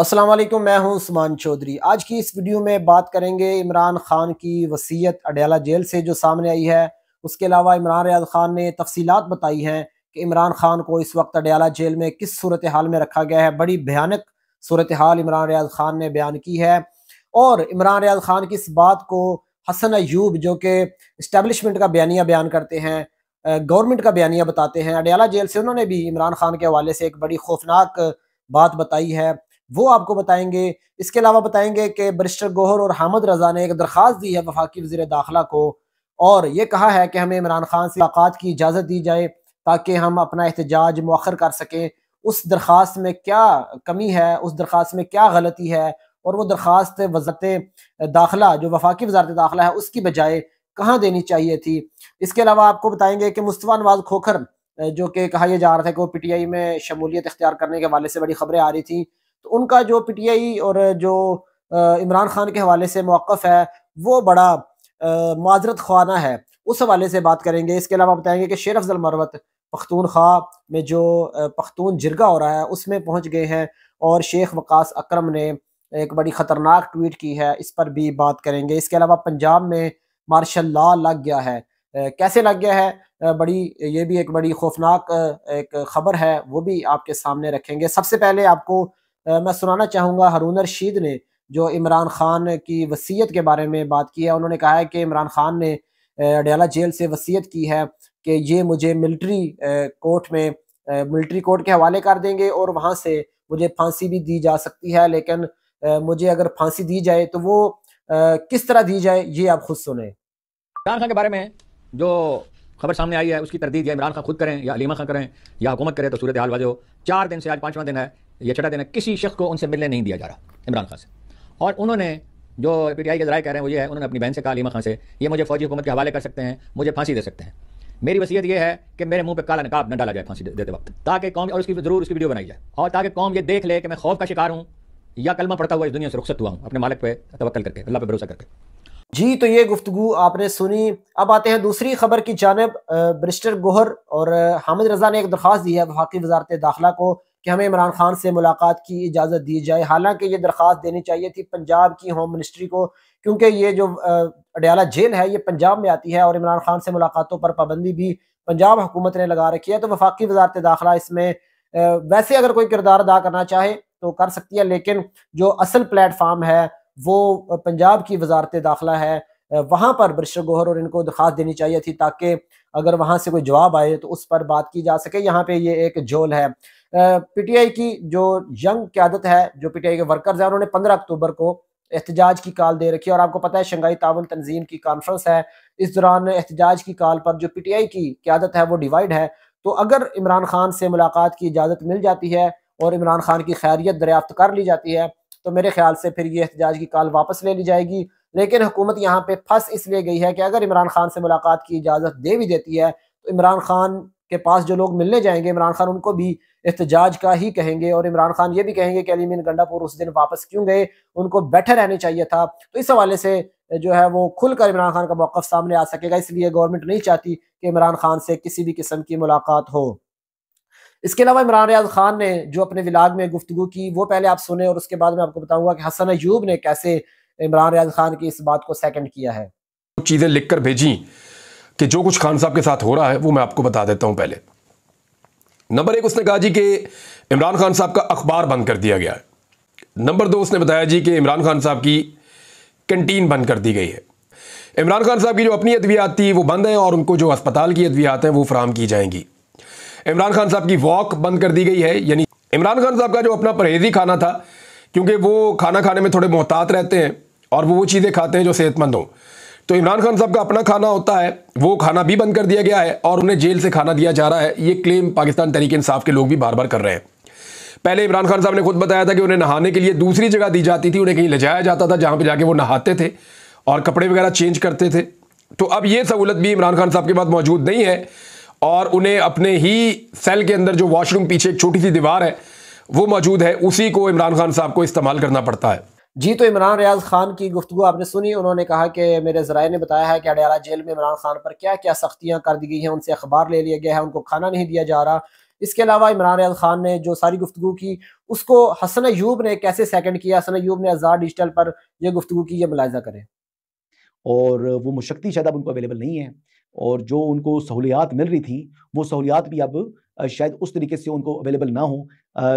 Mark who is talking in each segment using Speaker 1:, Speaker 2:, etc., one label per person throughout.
Speaker 1: असलम मैं हूं उस्मान चौधरी आज की इस वीडियो में बात करेंगे इमरान खान की वसीयत अडयाला जेल से जो सामने आई है उसके अलावा इमरान रियाज खान ने तफसीलात बताई हैं कि इमरान खान को इस वक्त अडयाला जेल में किस सूरत हाल में रखा गया है बड़ी भयानक सूरत हाल इमरान रियाज खान ने बयान की है और इमरान रियाज खान की इस बात को हसन अयूब जो कि इस्टेबलिशमेंट का बयानिया बयान करते हैं गवर्नमेंट का बयानिया बताते हैं अडयाला जेल से उन्होंने भी इमरान खान के हवाले से एक बड़ी खौफनाक बात बताई है वो आपको बताएंगे इसके अलावा बताएंगे कि बरिस्टर गोहर और हामद रजा ने एक दरख्वास्त दी है वफाकी वजी दाखिला को और ये कहा है कि हमें इमरान खान से मुलाकात की इजाज़त दी जाए ताकि हम अपना एहतजाज मौखर कर सकें उस दरख्वास्त में क्या कमी है उस दरख्वास्त में क्या गलती है और वो दरख्वास्त वज़ारत दाखिला जो वफाकी वजारत दाखिला है उसकी बजाय कहाँ देनी चाहिए थी इसके अलावा आपको बताएंगे कि मुस्तफ़ा नवाज खोखर जो कि कहा यह जा रहा था कि वो पी टी आई में शमूलियत इख्तियार करने के हवाले से बड़ी खबरें आ रही थी तो उनका जो पीटीआई और जो इमरान खान के हवाले से मौक़ है वो बड़ा माजरत खाना है उस हवाले से बात करेंगे इसके अलावा बताएंगे कि शेर अफजल मरवत पख्तूनख्वा में जो पख्तून जिरगा हो रहा है उसमें पहुँच गए हैं और शेख वकास अक्रम ने एक बड़ी ख़तरनाक ट्वीट की है इस पर भी बात करेंगे इसके अलावा पंजाब में मार्शल लॉ लग गया है कैसे लग गया है बड़ी ये भी एक बड़ी खौफनाक एक खबर है वो भी आपके सामने रखेंगे सबसे पहले आपको मैं सुनाना चाहूँगा हरून रशीद ने जो इमरान खान की वसीयत के बारे में बात की है उन्होंने कहा है कि इमरान खान ने अडयाला जेल से वसीयत की है कि ये मुझे मिलिट्री कोर्ट में मिलिट्री कोर्ट के हवाले कर देंगे और वहाँ से मुझे फांसी भी दी जा सकती है लेकिन मुझे अगर फांसी दी जाए तो वो किस तरह दी जाए ये आप खुद सुने इमरान खान के बारे में जो खबर सामने आई है उसकी तरदीद या इमरान खान खुद करें या अलीमा खान करें या हुकूमत करें तो सूरत हाल वाजो चार दिन से आज पाँचवा दिन है यह छटा देना किसी शख्स को उनसे मिलने नहीं दिया जा रहा इमरान खान से और उन्होंने जो पी टी आई के जराए कह रहे हैं वो ये है उन्होंने अपनी बहन से कहा लीमा खान से ये मुझे फौजी हुकूमत के हवाले कर सकते हैं मुझे फांसी दे सकते हैं मेरी वसीयत यह है कि मेरे मुंह पे काला नकाब न डाला जाए फांसी दे, देते वक्त ताकि कौम और उसकी ज़रूर उसकी वीडियो बनाई जाए और ताकि कौम ये देख ले कि मैं खौफ का शिकार हूँ या कलमा पड़ता हुआ इस दुनिया से रुखसत हुआ हूँ अपने मालिक पे तवक्ल करके अल्लाह पे भरोसा करके जी तो ये गुफ्तु आपने सुनी अब आते हैं दूसरी खबर की जानब बरिस्टर गोहर और हामिद रजा ने एक दरख्वास्त दी है वफाकी वजारत दाखिला को कि हमें इमरान खान से मुलाकात की इजाज़त दी जाए हालांकि ये दरख्वास्त देनी चाहिए थी पंजाब की होम मिनिस्ट्री को क्योंकि ये जो अडयाला जेल है ये पंजाब में आती है और इमरान खान से मुलाकातों पर पाबंदी भी पंजाब हुकूमत ने लगा रखी है तो वफाकी वजारत दाखिला इसमें वैसे अगर कोई किरदार अदा करना चाहे तो कर सकती है लेकिन जो असल प्लेटफार्म है वो पंजाब की वजारत दाखिला है वहाँ पर बरशर गोहर और इनको दरख्वास्त देनी चाहिए थी ताकि अगर वहाँ से कोई जवाब आए तो उस पर बात की जा सके यहाँ पे ये एक झोल है पीटीआई की जो यंग क्यादत है जो पीटीआई के वर्कर्स हैं उन्होंने पंद्रह अक्टूबर को एहतजाज की काल दे रखी है और आपको पता है शंघाई तावन तंजीम की कॉन्फ्रेंस है इस दौरान एहतजाज की काल पर जो पीटीआई की क्यादत है वो डिवाइड है तो अगर इमरान खान से मुलाकात की इजाज़त मिल जाती है और इमरान खान की खैरियत दरियाफ्त कर ली जाती है तो मेरे ख्याल से फिर ये एहतजाज की काल वापस ले ली जाएगी लेकिन हुकूमत यहाँ पे फंस इसलिए गई है कि अगर इमरान खान से मुलाकात की इजाज़त दे भी देती है तो इमरान खान के पास जो लोग मिलने जाएंगे इमरान खान उनको भी एहतजाज का ही कहेंगे और इमरान खान ये भी कहेंगे कि अलीमिन गंडापुर उस दिन वापस क्यों गए उनको बैठे रहने चाहिए था तो इस हवाले से जो है वो खुलकर इमरान खान का मौक़ सामने आ सकेगा इसलिए गवर्नमेंट नहीं चाहती कि इमरान खान से किसी भी किस्म की मुलाकात हो इसके अलावा इमरान रियाज खान ने जो अपने विलाग में गुफ्तु की वो पहले आप सुने और उसके बाद मैं आपको बताऊंगा कि हसन अयूब ने कैसे इमरान रियाज खान की इस बात को सेकेंड किया है
Speaker 2: चीज़ें लिख कर भेजी कि जो कुछ खान साहब के साथ हो रहा है वो मैं आपको बता देता हूं पहले नंबर एक उसने कहा जी कि इमरान खान साहब का अखबार बंद कर दिया गया है नंबर दो उसने बताया जी कि इमरान खान साहब की कैंटीन बंद कर दी गई है इमरान खान साहब की जो अपनी अद्वियात थी वो बंद हैं और उनको जो अस्पताल की अद्वियात हैं वो फराम की जाएंगी इमरान खान साहब की वॉक बंद कर दी गई है यानी इमरान खान साहब का जो अपना परहेजी खाना था क्योंकि वो खाना खाने में थोड़े मोहतात रहते हैं और वो वो चीज़ें खाते हैं जो सेहतमंद हों तो इमरान खान साहब का अपना खाना होता है वो खाना भी बंद कर दिया गया है और उन्हें जेल से खाना दिया जा रहा है ये क्लेम पाकिस्तान तरीके इंसाफ के लोग भी बार बार कर रहे हैं पहले इमरान खान साहब ने खुद बताया था कि उन्हें नहाने के लिए दूसरी जगह दी जाती थी उन्हें कहीं ले जाया जाता था जहाँ पर जाके वो नहाते थे और कपड़े वगैरह चेंज करते थे तो अब ये सहूलत भी इमरान खान साहब के पास मौजूद नहीं है और उन्हें अपने ही सेल के अंदर जो वॉशरूम पीछे एक छोटी सी दीवार है वो मौजूद है उसी को इमरान खान साहब को इस्तेमाल करना पड़ता है
Speaker 1: जी तो इमरान रियाज खान की गुफ्तु आपने सुनी उन्होंने कहा कि मेरे जराये ने बताया है कि अडयाला जेल में इमरान खान पर क्या क्या सख्तियाँ कर दी गई हैं उनसे अखबार ले लिया गया है उनको खाना नहीं दिया जा रहा इसके अलावा इमरान रियाज खान ने जो सारी गुफ्तु की उसको हसन यूब ने कैसे सेकेंड किया हसन यूब ने आज़ाद डिजिटल पर यह गुफ्तु की यह मुलायजा करें और वो मुशक्ति शायद अब उनको अवेलेबल नहीं है और जो उनको सहूलियात मिल रही थी वो सहूलियात भी अब शायद उस तरीके से उनको अवेलेबल ना हो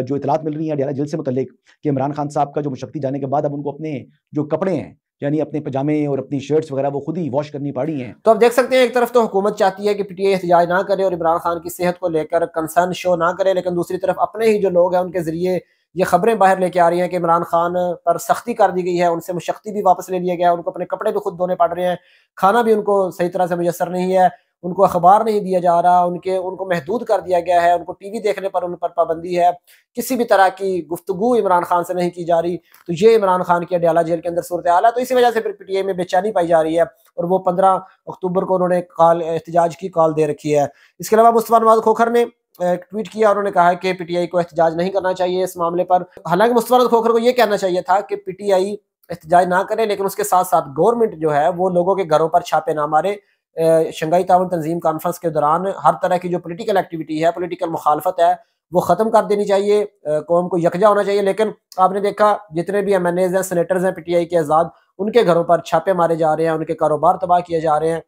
Speaker 1: जो इतलात मिल रही है डेरा जेल से मतलब कि इमरान खान साहब का जो मुशक्ति जाने के बाद अब उनको अपने जो कपड़े हैं यानी अपने पजामे और अपनी शर्ट्स वगैरह वो खुद ही वॉश करनी पड़ी हैं तो आप देख सकते हैं एक तरफ तो हुकूमत चाहती है कि पीटीआई एहतजाज ना करे और इमरान खान की सेहत को लेकर कंसर्न शो ना करे लेकिन दूसरी तरफ अपने ही जो लोग हैं उनके जरिए ये खबरें बाहर लेके आ रही हैं कि इमरान खान पर सख्ती कर दी गई है उनसे मुशक्ति भी वापस ले लिया गया है उनको अपने कपड़े भी खुद धोने पड़ रहे हैं खाना भी उनको सही तरह से मुयसर नहीं है उनको अखबार नहीं दिया जा रहा उनके उनको महदूद कर दिया गया है उनको वी देखने पर उन पर पाबंदी है किसी भी तरह की गुफ्तु इमरान खान से नहीं की जा रही तो ये इमरान खान की अडयाला जेल के अंदर सूरत हाल है तो इसी वजह से फिर आई में बेचैनी पाई जा रही है और वो पंद्रह अक्टूबर को उन्होंने कॉल एहतजाज की कॉल दे रखी है इसके अलावा मुस्तफ़ा नवाज खोखर ने ट्वीट किया उन्होंने कहा कि पीटीआई को एहतजाज नहीं करना चाहिए इस मामले पर हालांकि मुस्वरत खोखर को यह कहना चाहिए था कि पीटीआई एहतजाज ना करे लेकिन उसके साथ साथ गवर्नमेंट जो है वो लोगों के घरों पर छापे ना मारे शंघाई तावन तंजीम कॉन्फ्रेंस के दौरान हर तरह की जो पोलिटिकल एक्टिविटी है पोलिटिकल मुखालफत है वो ख़त्म कर देनी चाहिए कौम को यकजा होना चाहिए लेकिन आपने देखा जितने भी एम एन एज हैं सेनेटर्स हैं पी टी आई के आज़ाद उनके घरों पर छापे मारे जा रहे हैं उनके कारोबार तबाह किए जा रहे हैं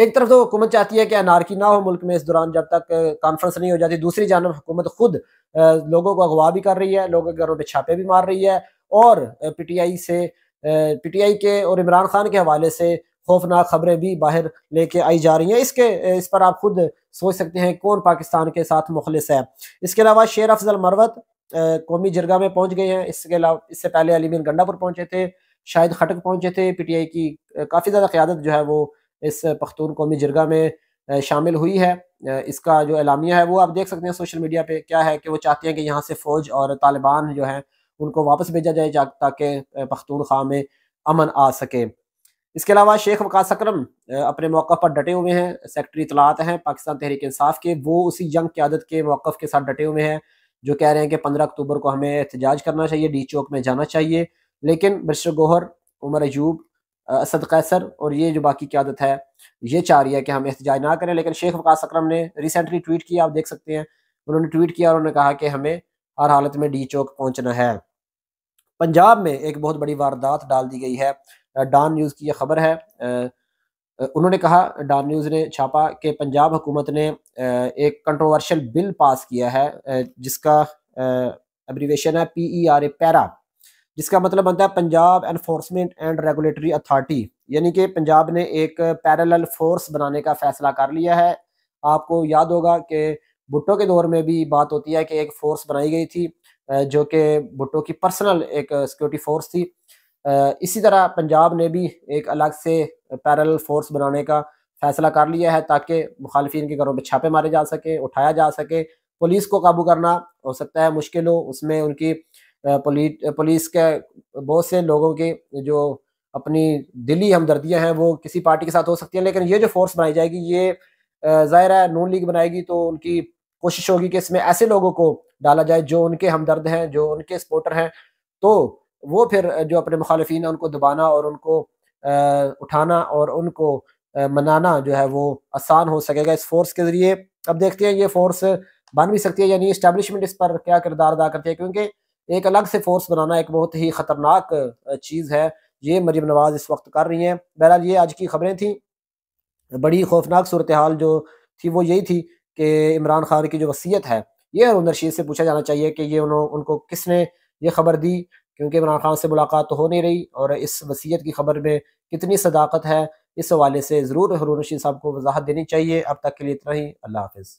Speaker 1: एक तरफ तो हुकूमत चाहती है कि अनारकी ना हो मुल्क में इस दौरान जब तक कॉन्फ्रेंस नहीं हो जाती दूसरी जानब हुकूमत खुद लोगों को अगवा भी कर रही है लोगों के घरों पर छापे भी मार रही है और पी टी आई से पी टी आई के और इमरान खान के हवाले से खौफनाक खबरें भी बाहर लेके आई जा रही हैं इसके इस पर आप खुद सोच सकते हैं कौन पाकिस्तान के साथ मुखलिस है इसके अलावा शेर अफजल मरवत कौमी जरगा में पहुंच गए हैं इसके अलावा इससे पहले अलीमीर गंडापुर पहुंचे थे शायद खटक पहुंचे थे पीटीआई की काफ़ी ज़्यादा क्यादत जो है वो इस पख्तून कौमी जरगा में शामिल हुई है इसका जो एलामिया है वो आप देख सकते हैं सोशल मीडिया पे क्या है कि वो चाहते हैं कि यहाँ से फ़ौज और तालिबान जो हैं उनको वापस भेजा जाए ताकि पख्तून में अमन आ सके इसके अलावा शेख वकास अक्रम अपने मौक़ पर डटे हुए हैं सेक्रटरी इतलात हैं पाकिस्तान तहरीक इंसाफ के वो उसी जंग क्यादत के मौक़ के साथ डटे हुए हैं जो कह रहे हैं कि पंद्रह अक्टूबर को हमें एहतजाज करना चाहिए डी चौक में जाना चाहिए लेकिन बशर गोहर उमर अयूब असद कैसर और ये जो बाकी क्यादत है ये चाह रही है कि हम एहतजाज ना करें लेकिन शेख वकास अक्रम ने रिसेंटली ट्वीट किया आप देख सकते हैं उन्होंने ट्वीट किया और उन्होंने कहा कि हमें हर हालत में डी चौक पहुँचना है पंजाब में एक बहुत बड़ी वारदात डाल दी गई है डॉन न्यूज़ की यह खबर है उन्होंने कहा डॉन न्यूज़ ने छापा कि पंजाब हुकूमत ने एक कंट्रोवर्शियल बिल पास किया है जिसका एब्रीवेशन है P E R A PERA जिसका मतलब बनता है Punjab enforcement and regulatory authority यानी कि पंजाब ने एक पैरेलल फोर्स बनाने का फैसला कर लिया है आपको याद होगा कि भुट्टो के दौर में भी बात होती है कि एक फोर्स बनाई गई थी जो कि भुट्टो की पर्सनल एक सिक्योरिटी फोर्स थी इसी तरह पंजाब ने भी एक अलग से पैरल फोर्स बनाने का फैसला कर लिया है ताकि मुखालफी के घरों पर छापे मारे जा सके उठाया जा सके पुलिस को काबू करना हो सकता है मुश्किल हो उसमें उनकी पुलिस के बहुत से लोगों के जो अपनी दिली हमदर्दियाँ हैं वो किसी पार्टी के साथ हो सकती हैं लेकिन ये जो फोर्स बनाई जाएगी ये ज़ाहिर है नून लीग बनाएगी तो उनकी कोशिश होगी कि इसमें ऐसे लोगों को डाला जाए जो उनके हमदर्द हैं जो उनके सपोर्टर हैं तो वो फिर जो अपने मुखालफी हैं उनको दबाना और उनको उठाना और उनको मनाना जो है वो आसान हो सकेगा इस फोर्स के ज़रिए अब देखते हैं ये फोर्स बन भी सकती है यानी इस्टेब्लिशमेंट इस पर क्या किरदार अदा करती है क्योंकि एक अलग से फोर्स बनाना एक बहुत ही ख़तरनाक चीज़ है ये मरीम नवाज़ इस वक्त कर रही हैं बहरहाल ये आज की खबरें थी बड़ी खौफनाक सूरत हाल जो थी वो यही थी कि इमरान खान की जो वसीयत है ये हरून रशीद से पूछा जाना चाहिए कि ये उन्हों उनको किसने ये खबर दी क्योंकि इमरान खान से मुलाकात तो हो नहीं रही और इस वसीयत की खबर में कितनी सदाकत है इस हवाले से ज़रूर हरून रशीद साहब को वजाहत देनी चाहिए अब तक के लिए इतना ही अल्लाह हाफिज़